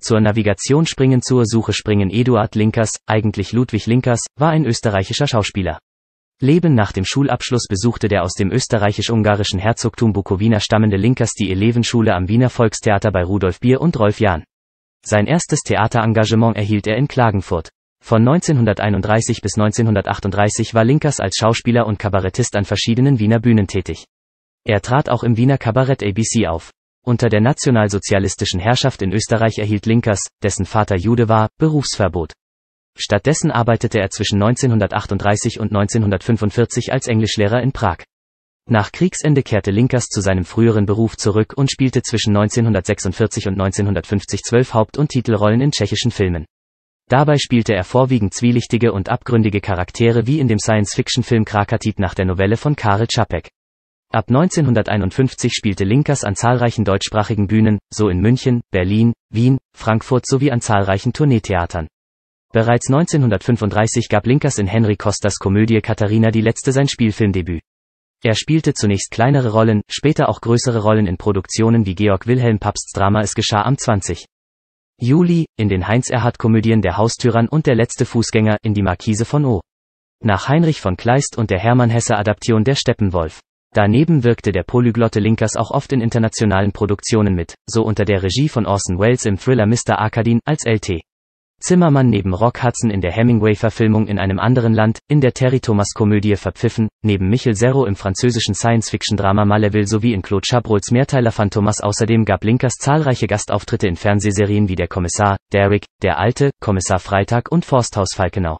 Zur Navigation springen zur Suche springen Eduard Linkers, eigentlich Ludwig Linkers, war ein österreichischer Schauspieler. Leben nach dem Schulabschluss besuchte der aus dem österreichisch-ungarischen Herzogtum Bukowina stammende Linkers die Elevenschule am Wiener Volkstheater bei Rudolf Bier und Rolf Jahn. Sein erstes Theaterengagement erhielt er in Klagenfurt. Von 1931 bis 1938 war Linkers als Schauspieler und Kabarettist an verschiedenen Wiener Bühnen tätig. Er trat auch im Wiener Kabarett ABC auf. Unter der nationalsozialistischen Herrschaft in Österreich erhielt Linkers, dessen Vater Jude war, Berufsverbot. Stattdessen arbeitete er zwischen 1938 und 1945 als Englischlehrer in Prag. Nach Kriegsende kehrte Linkers zu seinem früheren Beruf zurück und spielte zwischen 1946 und 1950 zwölf Haupt- und Titelrollen in tschechischen Filmen. Dabei spielte er vorwiegend zwielichtige und abgründige Charaktere wie in dem Science-Fiction-Film Krakatit nach der Novelle von Karel Čapek. Ab 1951 spielte Linkers an zahlreichen deutschsprachigen Bühnen, so in München, Berlin, Wien, Frankfurt sowie an zahlreichen Tourneetheatern. Bereits 1935 gab Linkers in Henry Costas Komödie Katharina die letzte sein Spielfilmdebüt. Er spielte zunächst kleinere Rollen, später auch größere Rollen in Produktionen wie Georg Wilhelm Papsts Drama Es geschah am 20. Juli, in den Heinz-Erhardt-Komödien Der Haustürern und Der letzte Fußgänger in Die Markise von O. Nach Heinrich von Kleist und der Hermann Hesse-Adaption Der Steppenwolf. Daneben wirkte der polyglotte Linkers auch oft in internationalen Produktionen mit, so unter der Regie von Orson Welles im Thriller Mr. Arkadin als LT. Zimmermann neben Rock Hudson in der Hemingway-Verfilmung in einem anderen Land, in der Terry Thomas-Komödie Verpfiffen, neben Michel Serro im französischen Science-Fiction-Drama Malleville sowie in Claude Chabrol's Mehrteiler Phantomas. Außerdem gab Linkers zahlreiche Gastauftritte in Fernsehserien wie Der Kommissar, Derrick, Der Alte, Kommissar Freitag und Forsthaus Falkenau.